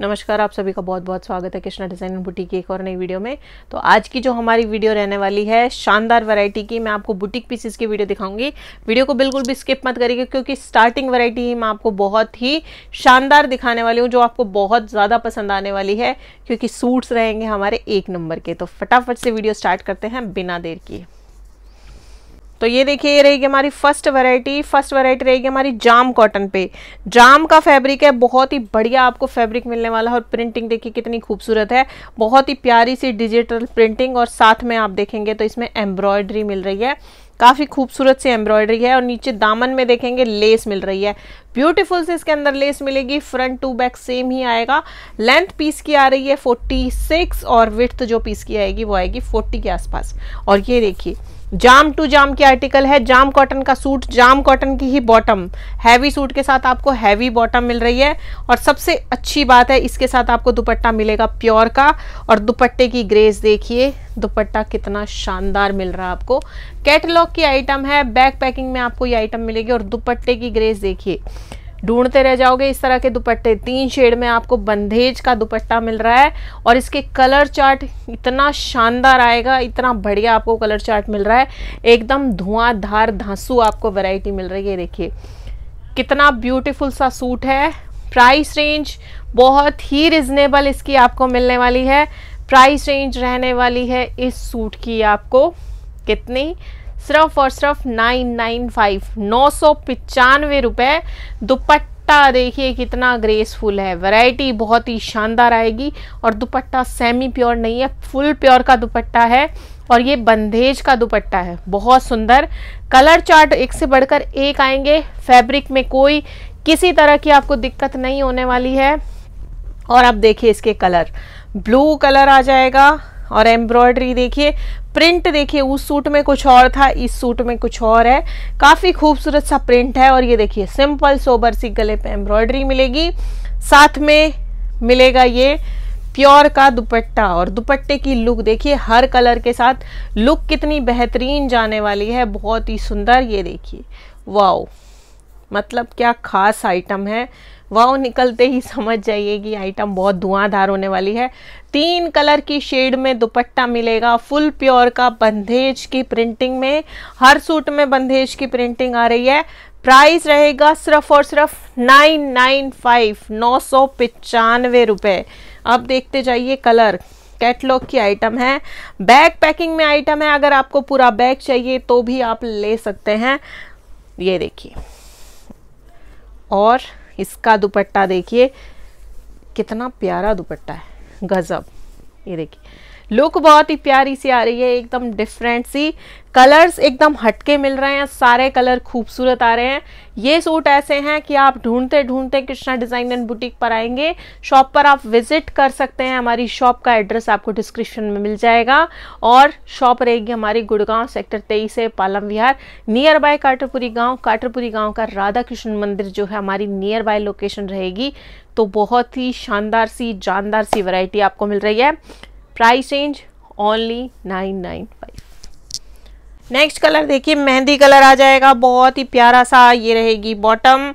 नमस्कार आप सभी का बहुत बहुत स्वागत है कृष्णा डिज़ाइन बुटीक की एक और नई वीडियो में तो आज की जो हमारी वीडियो रहने वाली है शानदार वैरायटी की मैं आपको बुटीक पीसेस की वीडियो दिखाऊंगी वीडियो को बिल्कुल भी स्किप मत करिएगा क्योंकि स्टार्टिंग वैरायटी ही मैं आपको बहुत ही शानदार दिखाने वाली हूँ जो आपको बहुत ज़्यादा पसंद आने वाली है क्योंकि सूट्स रहेंगे हमारे एक नंबर के तो फटाफट से वीडियो स्टार्ट करते हैं बिना देर किए तो ये देखिए ये रहेगी हमारी फर्स्ट वैरायटी फर्स्ट वैरायटी रहेगी हमारी जाम कॉटन पे जाम का फैब्रिक है बहुत ही बढ़िया आपको फैब्रिक मिलने वाला है और प्रिंटिंग देखिए कितनी खूबसूरत है बहुत ही प्यारी सी डिजिटल प्रिंटिंग और साथ में आप देखेंगे तो इसमें एम्ब्रॉयडरी मिल रही है काफ़ी खूबसूरत सी एम्ब्रॉयडरी है और नीचे दामन में देखेंगे लेस मिल रही है ब्यूटीफुल से इसके अंदर लेस मिलेगी फ्रंट टू बैक सेम ही आएगा लेंथ पीस की आ रही है 46 और विथ जो पीस की आएगी वो आएगी 40 के आसपास और ये देखिए जाम टू जाम की आर्टिकल है जाम कॉटन का सूट जाम कॉटन की ही बॉटम हैवी सूट के साथ आपको हैवी बॉटम मिल रही है और सबसे अच्छी बात है इसके साथ आपको दुपट्टा मिलेगा प्योर का और दुपट्टे की ग्रेस देखिए दुपट्टा कितना शानदार मिल रहा है आपको कैटलॉग की आइटम है बैक पैकिंग में आपको ये आइटम मिलेगी और दुपट्टे की ग्रेस देखिए ढूंढते रह जाओगे इस तरह के दुपट्टे तीन शेड में आपको बंधेज का दुपट्टा मिल रहा है और इसके कलर चार्ट इतना शानदार आएगा इतना बढ़िया आपको कलर चार्ट मिल रहा है एकदम धुआंधार धांसू आपको वैरायटी मिल रही है देखिए कितना ब्यूटीफुल सा सूट है प्राइस रेंज बहुत ही रिजनेबल इसकी आपको मिलने वाली है प्राइस रेंज रहने वाली है इस सूट की आपको कितनी सिर्फ और सिर्फ नाइन नाइन फाइव नौ सौ पचानवे रुपये दुपट्टा देखिए कितना ग्रेसफुल है वैरायटी बहुत ही शानदार आएगी और दुपट्टा सेमी प्योर नहीं है फुल प्योर का दुपट्टा है और ये बंदेज का दुपट्टा है बहुत सुंदर कलर चार्ट एक से बढ़कर एक आएंगे फैब्रिक में कोई किसी तरह की आपको दिक्कत नहीं होने वाली है और आप देखिए इसके कलर ब्लू कलर आ जाएगा और एम्ब्रॉयडरी देखिए प्रिंट देखिए उस सूट में कुछ और था इस सूट में कुछ और है काफ़ी खूबसूरत सा प्रिंट है और ये देखिए सिंपल सोबर सी गले पे एम्ब्रॉयडरी मिलेगी साथ में मिलेगा ये प्योर का दुपट्टा और दुपट्टे की लुक देखिए हर कलर के साथ लुक कितनी बेहतरीन जाने वाली है बहुत ही सुंदर ये देखिए वाओ मतलब क्या खास आइटम है वाओ निकलते ही समझ जाइए कि आइटम बहुत धुआंधार होने वाली है तीन कलर की शेड में दुपट्टा मिलेगा फुल प्योर का बंधेज की प्रिंटिंग में हर सूट में बंधेज की प्रिंटिंग आ रही है प्राइस रहेगा सिर्फ और सिर्फ नाइन नाइन फाइव नौ सौ पचानवे रुपये अब देखते जाइए कलर कैटलॉग की आइटम है बैग पैकिंग में आइटम है अगर आपको पूरा बैग चाहिए तो भी आप ले सकते हैं ये देखिए और इसका दुपट्टा देखिए कितना प्यारा दुपट्टा है गज़ब ये देखिए लुक बहुत ही प्यारी सी आ रही है एकदम डिफरेंट सी कलर्स एकदम हटके मिल रहे हैं सारे कलर खूबसूरत आ रहे हैं ये सूट ऐसे हैं कि आप ढूंढते ढूंढते कृष्णा डिज़ाइन एंड बुटीक पर आएंगे शॉप पर आप विजिट कर सकते हैं हमारी शॉप का एड्रेस आपको डिस्क्रिप्शन में मिल जाएगा और शॉप रहेगी हमारी गुड़गांव सेक्टर तेईस से पालम विहार नियर बाय काटरपुरी गाँव काटरपुरी गाँव का राधा कृष्ण मंदिर जो है हमारी नियर बाय लोकेशन रहेगी तो बहुत ही शानदार सी जानदार सी वैरायटी आपको मिल रही है price range only nine nine five next colour देखिए मेहंदी कलर आ जाएगा बहुत ही प्यारा सा ये रहेगी बॉटम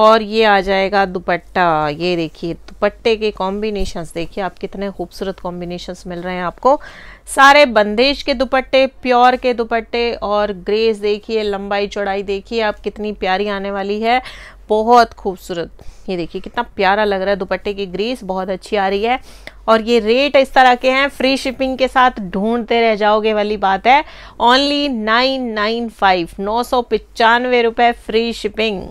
और ये आ जाएगा दुपट्टा ये देखिए दुपट्टे के कॉम्बिनेशंस देखिए आप कितने खूबसूरत कॉम्बिनेशंस मिल रहे हैं आपको सारे बंदेज के दुपट्टे प्योर के दुपट्टे और ग्रेस देखिए लंबाई चौड़ाई देखिए आप कितनी प्यारी आने वाली है बहुत खूबसूरत ये देखिए कितना प्यारा लग रहा है दुपट्टे की ग्रीस बहुत अच्छी आ रही है और ये रेट इस तरह के हैं फ्री शिपिंग के साथ ढूंढते रह जाओगे वाली बात है ओनली नाइन नाइन फाइव नौ सौ पचानवे रुपये फ्री शिपिंग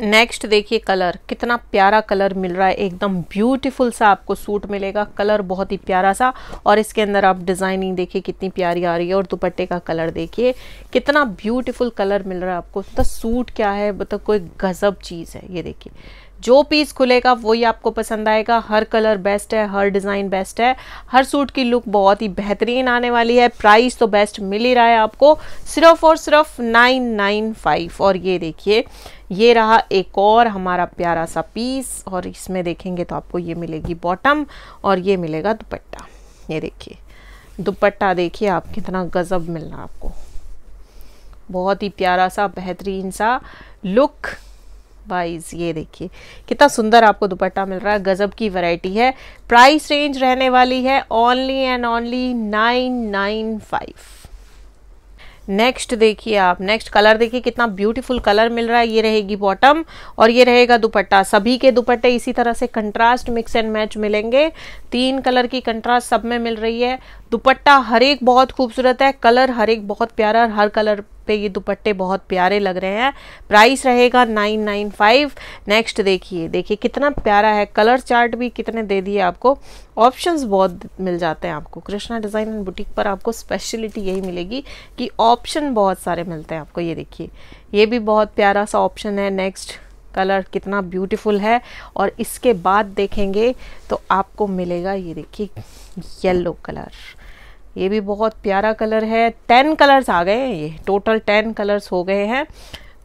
नेक्स्ट देखिए कलर कितना प्यारा कलर मिल रहा है एकदम ब्यूटीफुल सा आपको सूट मिलेगा कलर बहुत ही प्यारा सा और इसके अंदर आप डिज़ाइनिंग देखिए कितनी प्यारी आ रही है और दुपट्टे का कलर देखिए कितना ब्यूटीफुल कलर मिल रहा है आपको तो सूट क्या है मतलब कोई गजब चीज़ है ये देखिए जो पीस खुलेगा वही आपको पसंद आएगा हर कलर बेस्ट है हर डिज़ाइन बेस्ट है हर सूट की लुक बहुत ही बेहतरीन आने वाली है प्राइस तो बेस्ट मिल ही रहा है आपको सिर्फ और सिर्फ नाइन नाइन फाइव और ये देखिए ये रहा एक और हमारा प्यारा सा पीस और इसमें देखेंगे तो आपको ये मिलेगी बॉटम और ये मिलेगा दुपट्टा ये देखिए दुपट्टा देखिए आप कितना गज़ब मिलना आपको बहुत ही प्यारा सा बेहतरीन सा लुक वाइज ये देखिए कितना सुंदर आपको दुपट्टा मिल रहा है गज़ब की वैरायटी है प्राइस रेंज रहने वाली है only and only nine nine five next देखिए आप नेक्स्ट कलर देखिए कितना ब्यूटीफुल कलर मिल रहा है ये रहेगी बॉटम और ये रहेगा दुपट्टा सभी के दुपट्टे इसी तरह से कंट्रास्ट मिक्स एंड मैच मिलेंगे तीन कलर की कंट्रास्ट सब में मिल रही है दुपट्टा हर एक बहुत खूबसूरत है कलर हर एक बहुत प्यारा हर कलर हैं ये दुपट्टे बहुत प्यारे लग रहे हैं प्राइस रहेगा नाइन नाइन फाइव नेक्स्ट देखिए देखिए कितना प्यारा है कलर चार्ट भी कितने दे दिए आपको ऑप्शंस बहुत मिल जाते हैं आपको कृष्णा डिज़ाइन एंड बुटीक पर आपको स्पेशलिटी यही मिलेगी कि ऑप्शन बहुत सारे मिलते हैं आपको ये देखिए ये भी बहुत प्यारा सा ऑप्शन है नेक्स्ट कलर कितना ब्यूटीफुल है और इसके बाद देखेंगे तो आपको मिलेगा ये देखिए येलो कलर ये भी बहुत प्यारा कलर है टेन कलर्स आ गए हैं ये टोटल टेन कलर्स हो गए हैं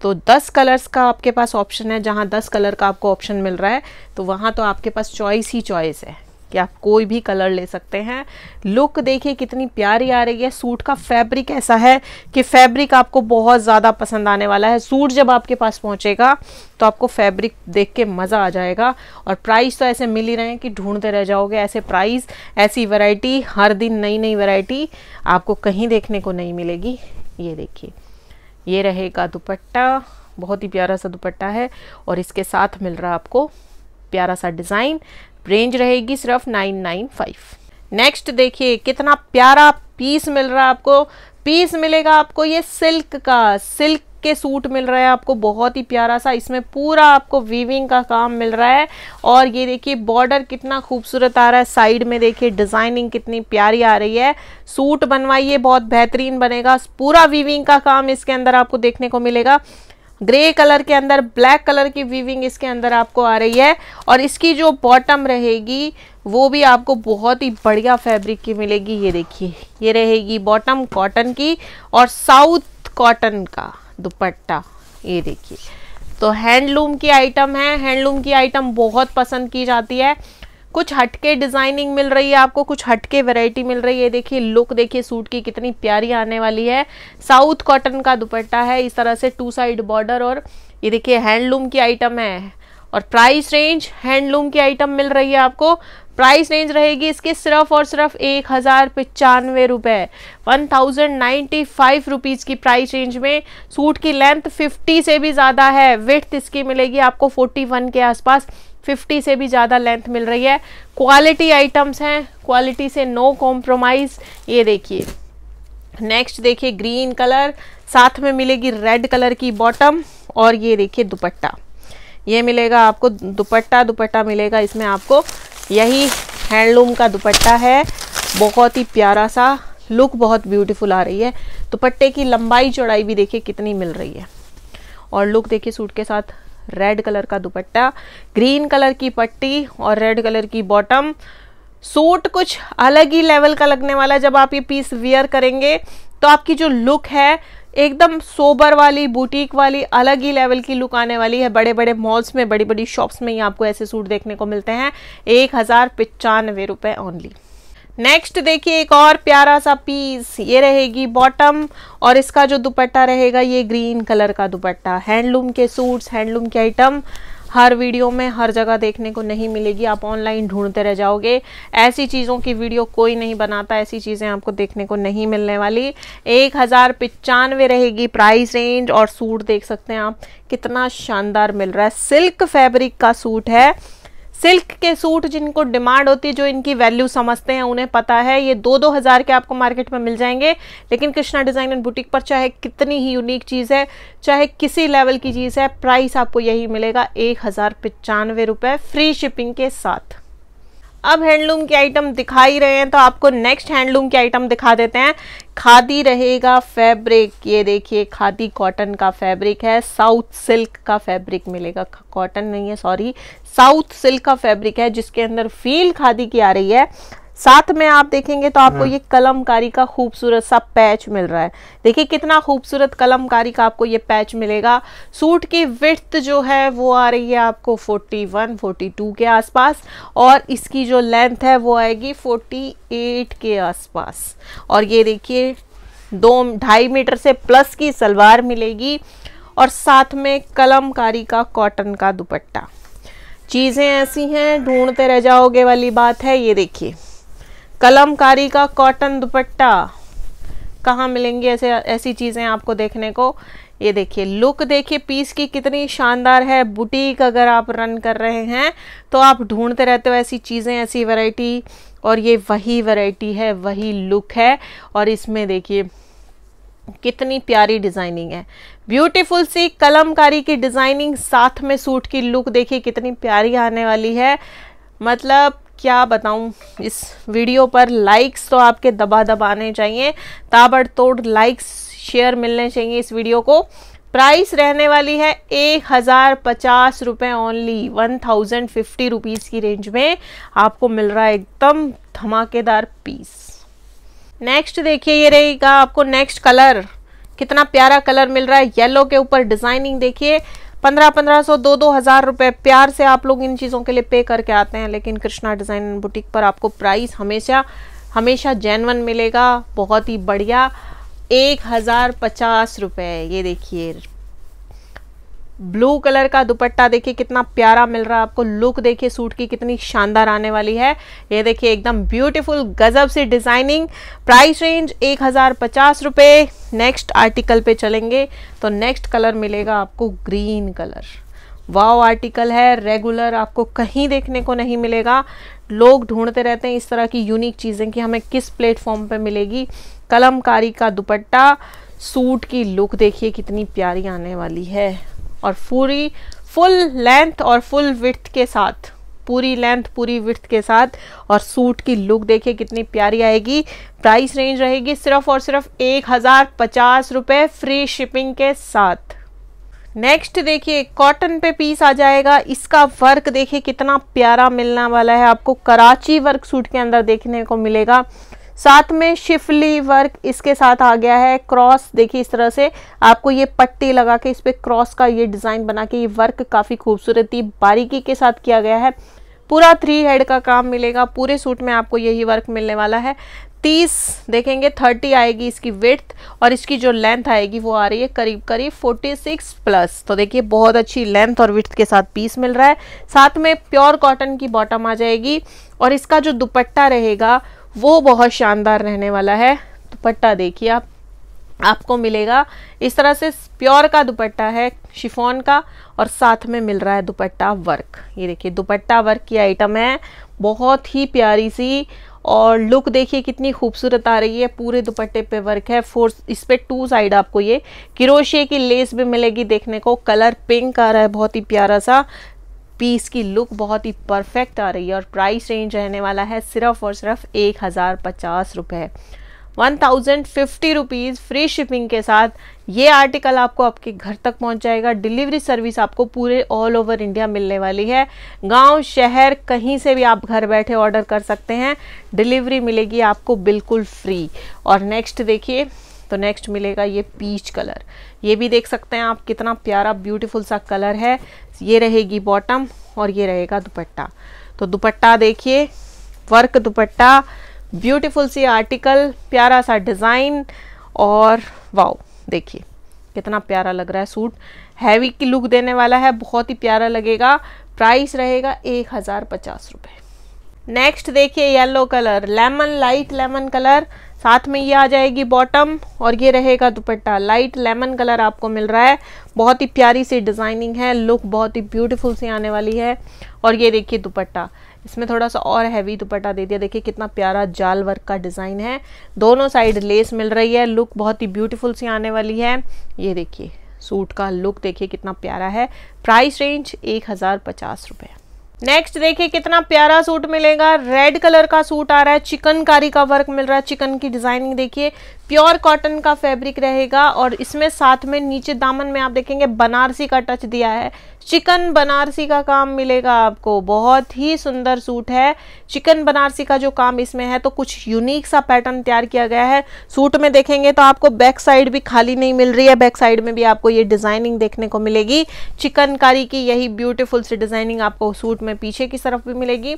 तो दस कलर्स का आपके पास ऑप्शन है जहाँ दस कलर का आपको ऑप्शन मिल रहा है तो वहाँ तो आपके पास चॉइस ही चॉइस है कि आप कोई भी कलर ले सकते हैं लुक देखिए कितनी प्यारी आ रही है सूट का फैब्रिक ऐसा है कि फैब्रिक आपको बहुत ज़्यादा पसंद आने वाला है सूट जब आपके पास पहुँचेगा तो आपको फैब्रिक देख के मज़ा आ जाएगा और प्राइस तो ऐसे मिल ही रहे हैं कि ढूंढते रह जाओगे ऐसे प्राइस ऐसी वैरायटी हर दिन नई नई वैरायटी आपको कहीं देखने को नहीं मिलेगी ये देखिए ये रहेगा दुपट्टा बहुत ही प्यारा सा दुपट्टा है और इसके साथ मिल रहा आपको प्यारा सा डिज़ाइन रेंज रहेगी सिर्फ नाइन नाइन फाइव नेक्स्ट देखिए कितना प्यारा पीस मिल रहा है आपको पीस मिलेगा आपको ये सिल्क का सिल्क के सूट मिल रहा है आपको बहुत ही प्यारा सा इसमें पूरा आपको वीविंग का काम मिल रहा है और ये देखिए बॉर्डर कितना खूबसूरत आ रहा है साइड में देखिए डिजाइनिंग कितनी प्यारी आ रही है सूट बनवाइए बहुत बेहतरीन बनेगा पूरा वीविंग का काम इसके अंदर आपको देखने को मिलेगा ग्रे कलर के अंदर ब्लैक कलर की वीविंग इसके अंदर आपको आ रही है और इसकी जो बॉटम रहेगी वो भी आपको बहुत ही बढ़िया फैब्रिक की मिलेगी ये देखिए ये रहेगी बॉटम कॉटन की और साउथ कॉटन का दुपट्टा ये देखिए तो हैंडलूम की आइटम है हैंडलूम की आइटम बहुत पसंद की जाती है कुछ हटके डिजाइनिंग मिल रही है आपको कुछ हटके वैरायटी मिल रही है देखिए लुक देखिए सूट की कितनी प्यारी आने वाली है साउथ कॉटन का दुपट्टा है इस तरह से टू साइड बॉर्डर और ये देखिए हैंडलूम की आइटम है और प्राइस रेंज हैंडलूम की आइटम मिल रही है आपको प्राइस रेंज रहेगी इसके सिर्फ और सिर्फ एक हज़ार पचानवे रुपये one thousand ninety five rupees की प्राइस रेंज में सूट की लेंथ फिफ्टी से भी ज़्यादा है विथ इसकी मिलेगी आपको फोर्टी वन के आसपास 50 से भी ज़्यादा लेंथ मिल रही है क्वालिटी आइटम्स हैं क्वालिटी से नो कॉम्प्रोमाइज़ ये देखिए नेक्स्ट देखिए ग्रीन कलर साथ में मिलेगी रेड कलर की बॉटम और ये देखिए दुपट्टा ये मिलेगा आपको दुपट्टा दुपट्टा मिलेगा इसमें आपको यही हैंडलूम का दुपट्टा है बहुत ही प्यारा सा लुक बहुत ब्यूटीफुल आ रही है दुपट्टे की लंबाई चौड़ाई भी देखिए कितनी मिल रही है और लुक देखिए सूट के साथ रेड कलर का दुपट्टा ग्रीन कलर की पट्टी और रेड कलर की बॉटम सूट कुछ अलग ही लेवल का लगने वाला जब आप ये पीस वियर करेंगे तो आपकी जो लुक है एकदम सोबर वाली बुटीक वाली अलग ही लेवल की लुक आने वाली है बड़े बड़े मॉल्स में बड़ी बड़ी शॉप्स में ही आपको ऐसे सूट देखने को मिलते हैं एक हज़ार पचानवे रुपये ओनली नेक्स्ट देखिए एक और प्यारा सा पीस ये रहेगी बॉटम और इसका जो दुपट्टा रहेगा ये ग्रीन कलर का दुपट्टा हैंडलूम के सूट्स हैंडलूम के आइटम हर वीडियो में हर जगह देखने को नहीं मिलेगी आप ऑनलाइन ढूंढते रह जाओगे ऐसी चीज़ों की वीडियो कोई नहीं बनाता ऐसी चीज़ें आपको देखने को नहीं मिलने वाली एक हज़ार पचानवे रहेगी प्राइस रेंज और सूट देख सकते हैं आप कितना शानदार मिल रहा है सिल्क फैब्रिक का सूट है सिल्क के सूट जिनको डिमांड होती है जो इनकी वैल्यू समझते हैं उन्हें पता है ये दो दो हज़ार के आपको मार्केट में मिल जाएंगे लेकिन कृष्णा डिज़ाइन एंड बुटीक पर चाहे कितनी ही यूनिक चीज़ है चाहे किसी लेवल की चीज़ है प्राइस आपको यही मिलेगा एक हज़ार पचानवे रुपये फ्री शिपिंग के साथ अब हैंडलूम के आइटम दिखा ही रहे हैं तो आपको नेक्स्ट हैंडलूम के आइटम दिखा देते हैं खादी रहेगा फैब्रिक ये देखिए खादी कॉटन का फैब्रिक है साउथ सिल्क का फैब्रिक मिलेगा कॉटन नहीं है सॉरी साउथ सिल्क का फैब्रिक है जिसके अंदर फील खादी की आ रही है साथ में आप देखेंगे तो आपको हाँ। ये कलमकारी का खूबसूरत सा पैच मिल रहा है देखिए कितना खूबसूरत कलमकारी का आपको ये पैच मिलेगा सूट की विथ जो है वो आ रही है आपको 41, 42 के आसपास और इसकी जो लेंथ है वो आएगी 48 के आसपास और ये देखिए दो ढाई मीटर से प्लस की सलवार मिलेगी और साथ में कलमकारी का कॉटन का दुपट्टा चीज़ें ऐसी हैं ढूंढते रह जाओगे वाली बात है ये देखिए कलमकारी का कॉटन दुपट्टा कहाँ मिलेंगे ऐसे ऐसी चीज़ें आपको देखने को ये देखिए लुक देखिए पीस की कितनी शानदार है बुटीक अगर आप रन कर रहे हैं तो आप ढूंढते रहते हो ऐसी चीज़ें ऐसी वैरायटी और ये वही वैरायटी है वही लुक है और इसमें देखिए कितनी प्यारी डिज़ाइनिंग है ब्यूटीफुल सी कलमकारी की डिज़ाइनिंग साथ में सूट की लुक देखिए कितनी प्यारी आने वाली है मतलब क्या बताऊं इस वीडियो पर लाइक्स तो आपके दबा दबाने चाहिए ताबड़तोड़ लाइक्स शेयर मिलने चाहिए इस वीडियो को प्राइस रहने वाली है एक हज़ार पचास रुपये only one thousand fifty rupees की रेंज में आपको मिल रहा है एकदम धमाकेदार पीस नेक्स्ट देखिए ये रहेगा आपको नेक्स्ट कलर कितना प्यारा कलर मिल रहा है येलो के ऊपर डिज़ाइनिंग देखिए पंद्रह पंद्रह सौ दो दो हज़ार रुपये प्यार से आप लोग इन चीज़ों के लिए पे करके आते हैं लेकिन कृष्णा डिज़ाइन बुटीक पर आपको प्राइस हमेशा हमेशा जैनवन मिलेगा बहुत ही बढ़िया एक हज़ार पचास रुपये ये देखिए ब्लू कलर का दुपट्टा देखिए कितना प्यारा मिल रहा है आपको लुक देखिए सूट की कितनी शानदार आने वाली है ये देखिए एकदम ब्यूटीफुल गजब से डिजाइनिंग प्राइस रेंज एक हजार पचास रुपये नेक्स्ट आर्टिकल पे चलेंगे तो नेक्स्ट कलर मिलेगा आपको ग्रीन कलर वाओ आर्टिकल है रेगुलर आपको कहीं देखने को नहीं मिलेगा लोग ढूंढते रहते हैं इस तरह की यूनिक चीज़ें कि हमें किस प्लेटफॉर्म पर मिलेगी कलमकारी का दुपट्टा सूट की लुक देखिए कितनी प्यारी आने वाली है और पूरी फुल लेंथ और फुल विथ के साथ पूरी लेंथ पूरी विथ के साथ और सूट की लुक देखिए कितनी प्यारी आएगी प्राइस रेंज रहेगी सिर्फ और सिर्फ एक हज़ार पचास रुपये फ्री शिपिंग के साथ नेक्स्ट देखिए कॉटन पे पीस आ जाएगा इसका वर्क देखिए कितना प्यारा मिलने वाला है आपको कराची वर्क सूट के अंदर देखने को मिलेगा साथ में शिफली वर्क इसके साथ आ गया है क्रॉस देखिए इस तरह से आपको ये पट्टी लगा के इस पर क्रॉस का ये डिज़ाइन बना के ये वर्क काफ़ी खूबसूरती बारीकी के साथ किया गया है पूरा थ्री हेड का काम मिलेगा पूरे सूट में आपको यही वर्क मिलने वाला है तीस देखेंगे थर्टी आएगी इसकी विथ और इसकी जो लेंथ आएगी वो आ रही है करीब करीब फोर्टी सिक्स प्लस तो देखिए बहुत अच्छी लेंथ और विथ के साथ पीस मिल रहा है साथ में प्योर कॉटन की बॉटम आ जाएगी और इसका जो दुपट्टा रहेगा वो बहुत शानदार रहने वाला है दुपट्टा देखिए आप आपको मिलेगा इस तरह से प्योर का दुपट्टा है शिफोन का और साथ में मिल रहा है दुपट्टा वर्क ये देखिए दुपट्टा वर्क की आइटम है बहुत ही प्यारी सी और लुक देखिए कितनी खूबसूरत आ रही है पूरे दुपट्टे पे वर्क है फोर इस पर टू साइड आपको ये किरोशे की लेस भी मिलेगी देखने को कलर पिंक आ रहा है बहुत ही प्यारा सा पीस की लुक बहुत ही परफेक्ट आ रही है और प्राइस रेंज रहने वाला है सिर्फ और सिर्फ एक हज़ार पचास रुपये one thousand fifty rupees free shipping के साथ ये आर्टिकल आपको आपके घर तक पहुंच जाएगा डिलीवरी सर्विस आपको पूरे ऑल ओवर इंडिया मिलने वाली है गांव शहर कहीं से भी आप घर बैठे ऑर्डर कर सकते हैं डिलीवरी मिलेगी आपको बिल्कुल फ्री और नेक्स्ट देखिए तो नेक्स्ट मिलेगा ये पीच कलर ये भी देख सकते हैं आप कितना प्यारा ब्यूटीफुल सा कलर है ये रहेगी बॉटम और ये रहेगा दुपट्टा तो दुपट्टा देखिए वर्क दुपट्टा ब्यूटीफुल सी आर्टिकल प्यारा सा डिज़ाइन और वाओ देखिए कितना प्यारा लग रहा है सूट हैवी की लुक देने वाला है बहुत ही प्यारा लगेगा प्राइस रहेगा एक हज़ार पचास रुपये नेक्स्ट देखिए yellow colour lemon light lemon colour साथ में ये आ जाएगी बॉटम और ये रहेगा दुपट्टा लाइट लेमन कलर आपको मिल रहा है बहुत ही प्यारी सी डिज़ाइनिंग है लुक बहुत ही ब्यूटीफुल सी आने वाली है और ये देखिए दुपट्टा इसमें थोड़ा सा और हैवी दुपट्टा दे दिया देखिए कितना प्यारा जाल वर्क का डिज़ाइन है दोनों साइड लेस मिल रही है लुक बहुत ही ब्यूटीफुल सी आने वाली है ये देखिए सूट का लुक देखिए कितना प्यारा है प्राइस रेंज एक हज़ार पचास रुपये नेक्स्ट देखिए कितना प्यारा सूट मिलेगा रेड कलर का सूट आ रहा है चिकनकारी का वर्क मिल रहा है चिकन की डिजाइनिंग देखिए प्योर कॉटन का फैब्रिक रहेगा और इसमें साथ में नीचे दामन में आप देखेंगे बनारसी का टच दिया है चिकन बनारसी का काम मिलेगा आपको बहुत ही सुंदर सूट है चिकन बनारसी का जो काम इसमें है तो कुछ यूनिक सा पैटर्न तैयार किया गया है सूट में देखेंगे तो आपको बैक साइड भी खाली नहीं मिल रही है बैक साइड में भी आपको ये डिजाइनिंग देखने को मिलेगी चिकनकारी की यही ब्यूटीफुल सी डिजाइनिंग आपको सूट में पीछे की तरफ भी मिलेगी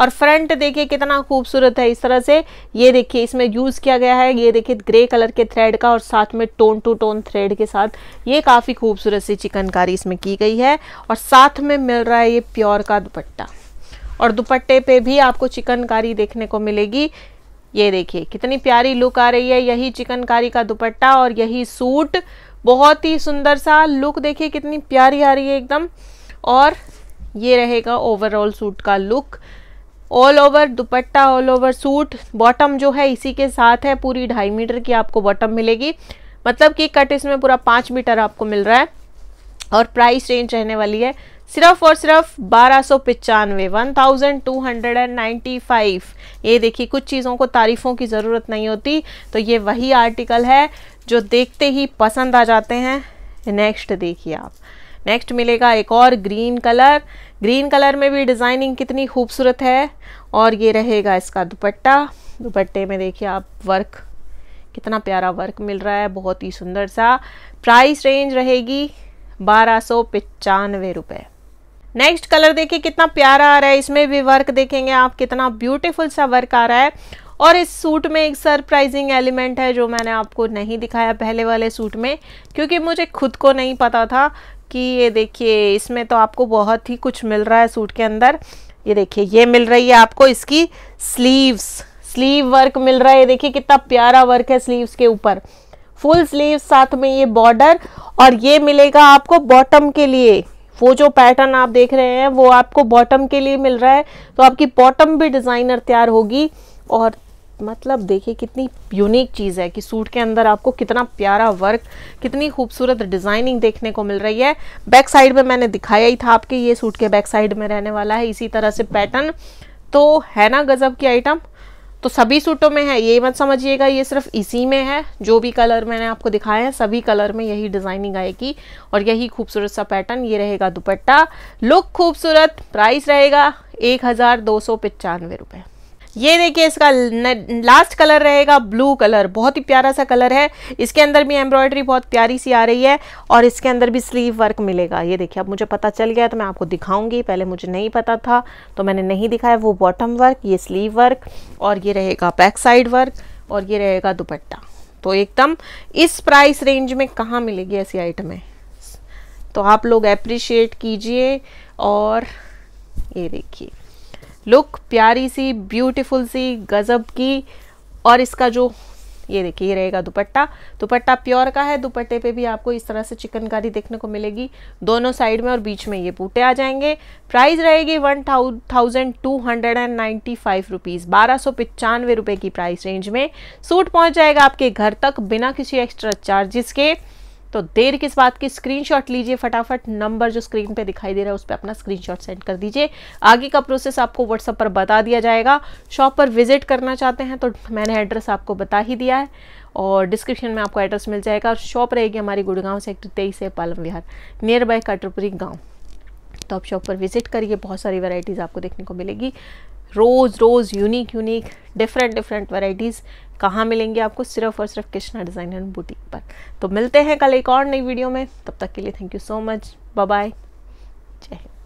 और फ्रंट देखिए कितना खूबसूरत है इस तरह से ये देखिए इसमें यूज़ किया गया है ये देखिए ग्रे कलर के थ्रेड का और साथ में टोन टू टोन थ्रेड के साथ ये काफ़ी खूबसूरत सी चिकनकारी इसमें की गई है और साथ में मिल रहा है ये प्योर का दुपट्टा और दुपट्टे पे भी आपको चिकनकारी देखने को मिलेगी ये देखिए कितनी प्यारी लुक आ रही है यही चिकनकारी का दुपट्टा और यही सूट बहुत ही सुंदर सा लुक देखिए कितनी प्यारी आ रही है एकदम और ये रहेगा ओवरऑल सूट का look all over dupatta all over suit bottom जो है इसी के साथ है पूरी ढाई मीटर की आपको बॉटम मिलेगी मतलब कि कट इसमें पूरा पाँच मीटर आपको मिल रहा है और प्राइस रेंज रहने वाली है सिर्फ और सिर्फ बारह सौ पचानवे one thousand two hundred and ninety five ये देखिए कुछ चीज़ों को तारीफ़ों की ज़रूरत नहीं होती तो ये वही आर्टिकल है जो देखते ही पसंद आ जाते हैं नेक्स्ट देखिए आप नेक्स्ट मिलेगा एक और ग्रीन कलर ग्रीन कलर में भी डिज़ाइनिंग कितनी खूबसूरत है और ये रहेगा इसका दुपट्टा दुपट्टे में देखिए आप वर्क कितना प्यारा वर्क मिल रहा है बहुत ही सुंदर सा प्राइस रेंज रहेगी बारह सौ पचानवे रुपये नेक्स्ट कलर देखिए कितना प्यारा आ रहा है इसमें भी वर्क देखेंगे आप कितना ब्यूटीफुल सा वर्क आ रहा है और इस सूट में एक सरप्राइजिंग एलिमेंट है जो मैंने आपको नहीं दिखाया पहले वाले सूट में क्योंकि मुझे खुद को नहीं पता था कि ये देखिए इसमें तो आपको बहुत ही कुछ मिल रहा है सूट के अंदर ये देखिए ये मिल रही है आपको इसकी स्लीव्स स्लीव वर्क मिल रहा है देखिए कितना प्यारा वर्क है स्लीव्स के ऊपर फुल स्लीव साथ में ये बॉर्डर और ये मिलेगा आपको बॉटम के लिए वो जो पैटर्न आप देख रहे हैं वो आपको बॉटम के लिए मिल रहा है तो आपकी बॉटम भी डिज़ाइनर तैयार होगी और मतलब देखिए कितनी यूनिक चीज़ है कि सूट के अंदर आपको कितना प्यारा वर्क कितनी खूबसूरत डिज़ाइनिंग देखने को मिल रही है बैक साइड में मैंने दिखाया ही था आपके ये सूट के बैक साइड में रहने वाला है इसी तरह से पैटर्न तो है ना गज़ब की आइटम तो सभी सूटों में है ये मत समझिएगा ये सिर्फ इसी में है जो भी कलर मैंने आपको दिखाया है सभी कलर में यही डिज़ाइनिंग आएगी और यही खूबसूरत सा पैटर्न ये रहेगा दुपट्टा लुक खूबसूरत प्राइस रहेगा एक हज़ार दो सौ पचानवे रुपये ये देखिए इसका लास्ट कलर रहेगा ब्लू कलर बहुत ही प्यारा सा कलर है इसके अंदर भी एम्ब्रॉयडरी बहुत प्यारी सी आ रही है और इसके अंदर भी स्लीव वर्क मिलेगा ये देखिए अब मुझे पता चल गया तो मैं आपको दिखाऊंगी पहले मुझे नहीं पता था तो मैंने नहीं दिखाया वो बॉटम वर्क ये स्लीव वर्क और ये रहेगा बैक साइड वर्क और ये रहेगा दुपट्टा तो एकदम इस प्राइस रेंज में कहाँ मिलेगी ऐसी आइटमें तो आप लोग अप्रिशिएट कीजिए और ये देखिए लुक प्यारी सी ब्यूटीफुल सी गज़ब की और इसका जो ये देखिए ये रहेगा दुपट्टा दुपट्टा प्योर का है दुपट्टे पे भी आपको इस तरह से चिकनकारी देखने को मिलेगी दोनों साइड में और बीच में ये बूटे आ जाएंगे प्राइस रहेगी one thousand two hundred and ninety five rupees बारह सौ पचानवे रुपये की प्राइस रेंज में सूट पहुंच जाएगा आपके घर तक बिना किसी एक्स्ट्रा चार्जेस के तो देर किस बात की स्क्रीनशॉट लीजिए फटाफट नंबर जो स्क्रीन पे दिखाई दे रहा है उस पर अपना स्क्रीनशॉट सेंड कर दीजिए आगे का प्रोसेस आपको व्हाट्सअप पर बता दिया जाएगा शॉप पर विजिट करना चाहते हैं तो मैंने एड्रेस आपको बता ही दिया है और डिस्क्रिप्शन में आपको एड्रेस मिल जाएगा और शॉप रहेगी हमारी गुड़गांव सेक्टर तेईस है पालम विहार नियर बाय काटरपुरी गाँव तो आप शॉप पर विजिट करिए बहुत सारी वेराइटीज़ आपको देखने को मिलेगी रोज़ रोज़ unique unique different different varieties कहाँ मिलेंगे आपको सिर्फ और सिर्फ कृष्णा डिज़ाइन एंड बुटीक पर तो मिलते हैं कल एक और नई वीडियो में तब तक के लिए thank you so much bye bye जय हिंद